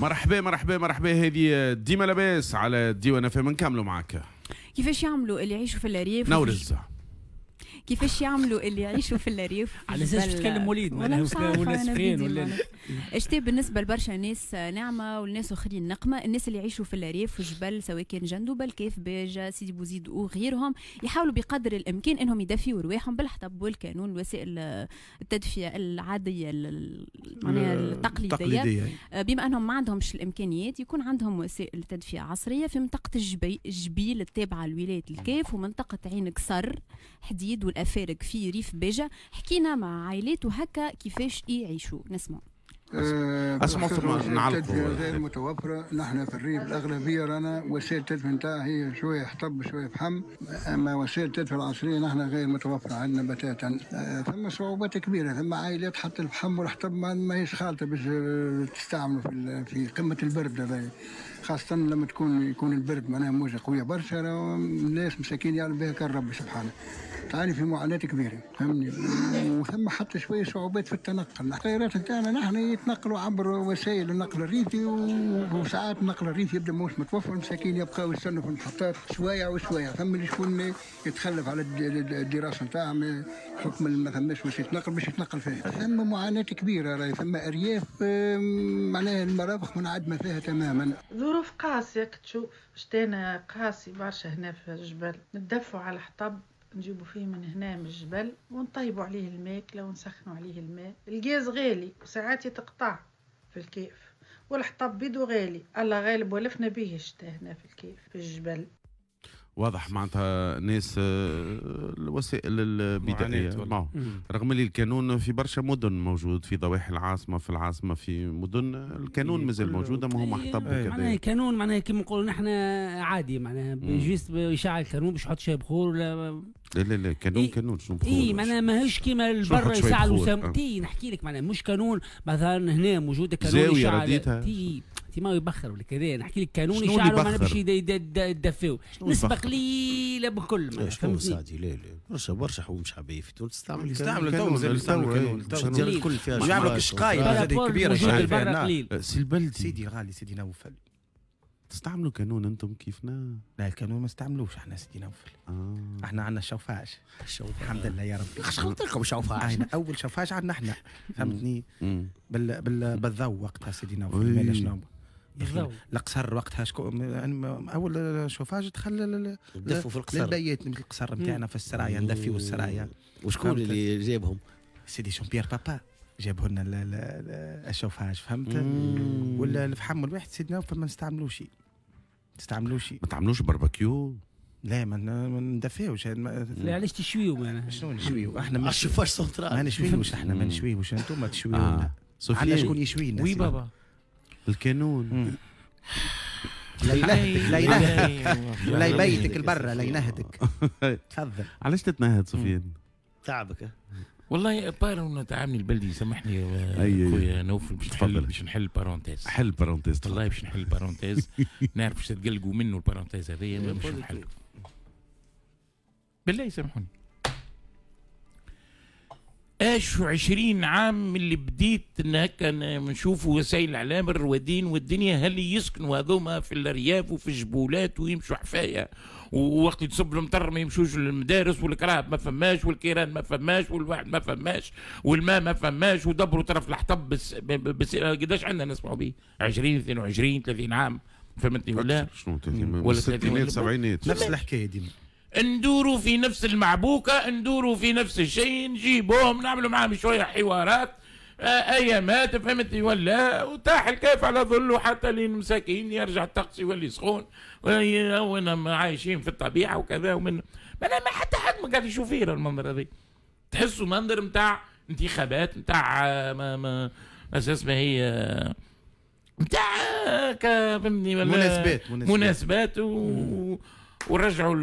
مرحبا مرحبا مرحبا هذه ديما لاباس على ديوان فهم نكملوا معاك كيفاش يعملوا اللي يعيشوا في الريف نورز كيفاش يعملوا اللي يعيشوا في الريف على اساس تتكلم وليد ولا سخين ولا اشتي بالنسبه لبرشا ناس نعمه والناس اخرين نقمه الناس اللي يعيشوا في الريف في الجبل سواء كان جندوبه كيف باجه سيدي بوزيد وغيرهم يحاولوا بقدر الامكان انهم يدفيوا رواحهم بالحطب والكانون وسائل التدفئه العاديه معناها التقليديه, التقليدية. آه، بما انهم ما عندهمش الامكانيات يكون عندهم وسائل تدفئه عصريه في منطقه الجبيل التابعه لولايه الكيف ومنطقه عين قصر حديد الافارق في ريف بيجا حكينا مع عائلات وهكا كيفاش يعيشوا نسمعوا اسمعوا ثم غير متوفره نحن في الريف الاغلبيه رانا وسائل التدفئه نتاعها هي شويه حطب شويه فحم اما وسائل التدفئه العصريه نحن غير متوفره عندنا بتاتا آه، ثم صعوبات كبيره ثم عائلات حتى الفحم والحطب ما هيش خالطه باش تستعملوا في في قمه البرد هذايا خاصة لما تكون يكون البرد معناها موجة قوية برشا الناس مساكين يعلم بها كان ربي سبحانه تعاني في معاناة كبيرة فهمني وثم حتى شوية صعوبات في التنقل الخيارات نتاعنا نحن نقلوا عبر وسائل النقل الريفي وساعات النقل الريفي يبدا موش متوفر المساكين يبقاو يستنوا في المحطات سوايع وسوايع ثم اللي شكون يتخلف على الدراسه نتاعهم حكم ما ثماش وسيله نقل باش يتنقل فيها أيوة. ثم معاناه كبيره راهي ثم ارياف معناها المرافق منعدمه فيها تماما ظروف قاسيه كتشوف شتينا قاسي برشا هنا في الجبل ندفعوا على الحطب نجيبو فيه من هنا من الجبل ونطيبو عليه الماكله ونسخنو عليه الماء الغاز غالي وساعات يتقطع في الكيف والحطب بيدو غالي الله غالب ولفنا به الشتا هنا في الكيف في الجبل واضح معناتها ناس آه، الوسائل البدائيه رغم اللي القانون في برشا مدن موجود في ضواحي العاصمه في العاصمه في مدن القانون إيه، مازال موجود ما هو محطب إيه، كذا معناها الكانون معناها كيما نقولوا نحن عادي معناها جيست يشعل القانون باش يحط شاي بخور ولا لا لا لا قانون كانون قانون إيه، شنو بخور اي معناها ماهوش كيما البر وسام تي نحكي لك معناها مش قانون مثلا هنا موجود قانون زاويه رديتها ما يبخر ولا كذا نحكي لك قانوني شعره ما نبش يدفيه نسبه قليله بكل ما شنو سادي لا لا برشا برشا حوم شعبيه في تونس تستعمل يستعمل تو الكل فيها يعملك شقايب هذه كبيره سي البلد نعم. أه، سيدي غالي سيدي نوفل تستعملوا كانون انتم كيفنا؟ لا الكانون ما استعملوش احنا سيدي نوفل آه. احنا عندنا الشوفاج الحمد لله يا رب خلط لكم شوفاج احنا اول شوفاج عندنا احنا فهمتني بال... بال... بالضوء وقتها سيدي نوفل ما شنو القصر وقتها شكو يعني اول شوفاج دخل لفوا في القصر للبيت مثل القصر نتاعنا في السرايا ندفيو السرايا وشكون اللي جابهم؟ سيدي جون بيير بابا جابوا لنا الشوفاج فهمت ولا الفحم الواحد سيدنا فما نستعملوش نستعملوش ما تعملوش باربكيو لا ما ندفيوش لا علاش تشويو معنا شنو نشويو احنا ما الشوفاج سنترال ما نشويوش احنا ما نشويوش انتم تشويونا عندنا آه. شكون يشوينا وي بابا الكانون لينهدك ينهتك لا لبرا لا تفضل علاش تتنهد سفيان؟ تعبك والله بارون انه البلدي سامحني آه، خويا نوفل باش نحل باش نحل بارونتيز حل بارونتيز والله باش نحل بارونتيز نعرف باش تقلقوا منه البارونتيز هذايا باش نحل بالله يسامحوني عاشوا 20 عام اللي بديت ان هكا نشوفوا وسائل الاعلام الروادين والدنيا هل يسكنوا هذوما في الارياف وفي الجبولات ويمشوا حفايا ووقت تصب المطر ما يمشوش للمدارس والكراب ما فماش والكيران ما فماش والواحد ما فماش والماء ما فماش ودبروا طرف الحطب بس بس قداش عندنا نسمعوا به 20 22 30 عام فهمتني ولا؟ شنو 30 ولا 60 70 نفس الحكايه ديما ندوروا في نفس المعبوكه ندوروا في نفس الشيء نجيبوهم نعملوا معاهم شويه حوارات آه، ايامات فهمتني ولا وتاح الكيف على ظله حتى لين مساكين يرجع الطقس يولي سخون وانا عايشين في الطبيعه وكذا ومن ما حتى حد ما قاعد يشوف فيه المنظر هذا تحسوا منظر نتاع انتخابات نتاع آه، ما ما اساس ما هي نتاع آه، فهمني ولا مناسبات مناسبات, مناسبات و... ونرجعوا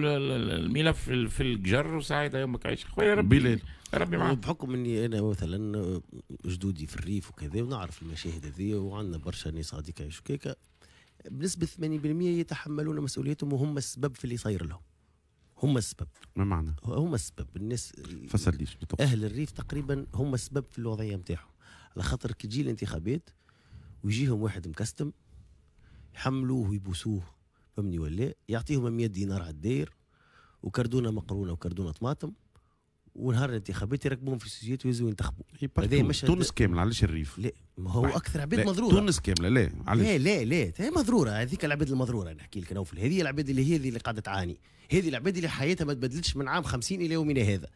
الملف في الجر وساعتها أيوة، يومك عايش خويا ربي بلال ربي معاك بحكم اني انا مثلا آه، جدودي في الريف وكذا ونعرف المشاهد هذه وعندنا برشا ناس هذيك يعيشوا كيكا بنسبه 80% يتحملون مسؤوليتهم وهم السبب في اللي صاير لهم هم السبب ما معنى هم السبب الناس آه، فسر ليش بطبع. اهل الريف تقريبا هم السبب في الوضعيه نتاعهم على خاطر كي تجي الانتخابات ويجيهم واحد مكستم يحملوه ويبوسوه فهمني ولا يعطيهم 100 دينار على الداير وكردونه مقرونه وكردونه طماطم ونهار الانتخابات يركبوهم في السوسيات ويزوا ينتخبوا تونس كامله علاش الريف لا ما هو اكثر عباد مضروره تونس كامله لا علاش لا لا لا هي مضروره هذيك العباد المضروره نحكي لك نوفل هذه العباد اللي هي اللي قاعده تعاني هذه العباد اللي حياتها ما تبدلتش من عام 50 الى يومنا هذا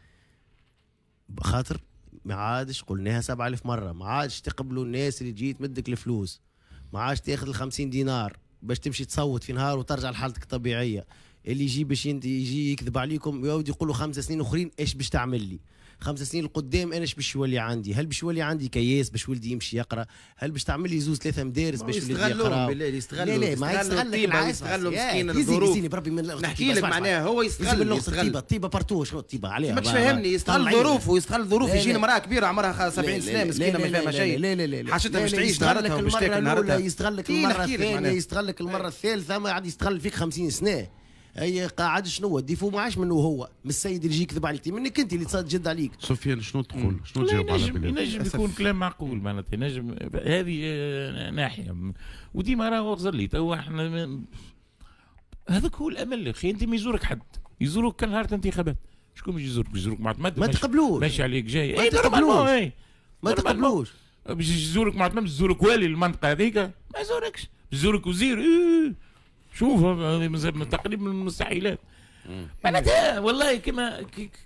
خاطر ما عادش قلناها 7000 مره ما عادش تقبلوا الناس اللي تجي تمدك الفلوس ما عادش تاخذ ال 50 دينار باش تمشي تصوت في نهار وترجع لحالتك الطبيعيه اللي يجي باش يجي يكذب عليكم ويعاود يقولوا خمس سنين اخرين ايش باش تعمل لي خمس سنين القدام انا باش يولي عندي هل باش يولي عندي كياس باش ولدي يمشي يقرا هل باش تعمل لي زوز ثلاثه مدارس باش ولدي يقرا بالله يستغلوا لا لا ما يستغلوا يستغلوا يستغلوا مسكين الظروف يزيني بربي من نحكي لك معناها هو يستغل من الطيبه الطيبه بارتو شنو الطيبه عليها ماكش فاهمني يستغل ظروفه يستغل ظروف يجي مراه كبيره عمرها 70 سنه مسكينه ما فاهمه شيء لا لا لا حاجتها باش تعيش نهارتها ومش تاكل نهارتها لك المره الثانيه يستغلك المره الثالثه ما عاد يستغل فيك 50 سنه اي قاعد شنو الديفو ما عادش منه هو من السيد اللي يجي يكذب عليك منك انت اللي تجد عليك سفيان شنو تقول شنو تجاوب على بلاد نجم يكون كلام معقول معناتها نجم هذه آه، ناحيه وديما راه غزر لي تو احنا هذاك هو الامل اخي انت ما يزورك حد يزورك كل نهار انتخابات شكون باش يزورك يزورك معتمد ما تقبلوش ماشي عليك جاي ما إيه، تقبلوش إيه. ما تقبلوش باش يزورك معتمد يزورك والي المنطقه هذيك ما يزوركش يزورك وزير ايه شوف هذه تقريبا من المستحيلات معناتها والله كما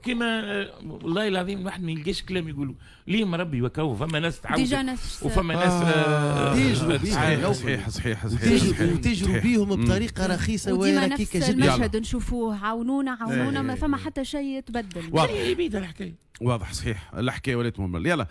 كما والله العظيم الواحد ما يلقاش كلام يقولوا ليه مربي وكو فما ناس تعاود ديجا ناس وفما آه، ناس تجروا آه، آه، صحيح صحيح صحيح وتجروا بيهم بطريقه رخيصه وركيكه جدا المشهد نشوفوه عاونونا عاونونا ما فما حتى شيء يتبدل واضح الحكايه واضح صحيح الحكايه ولات ممل يلا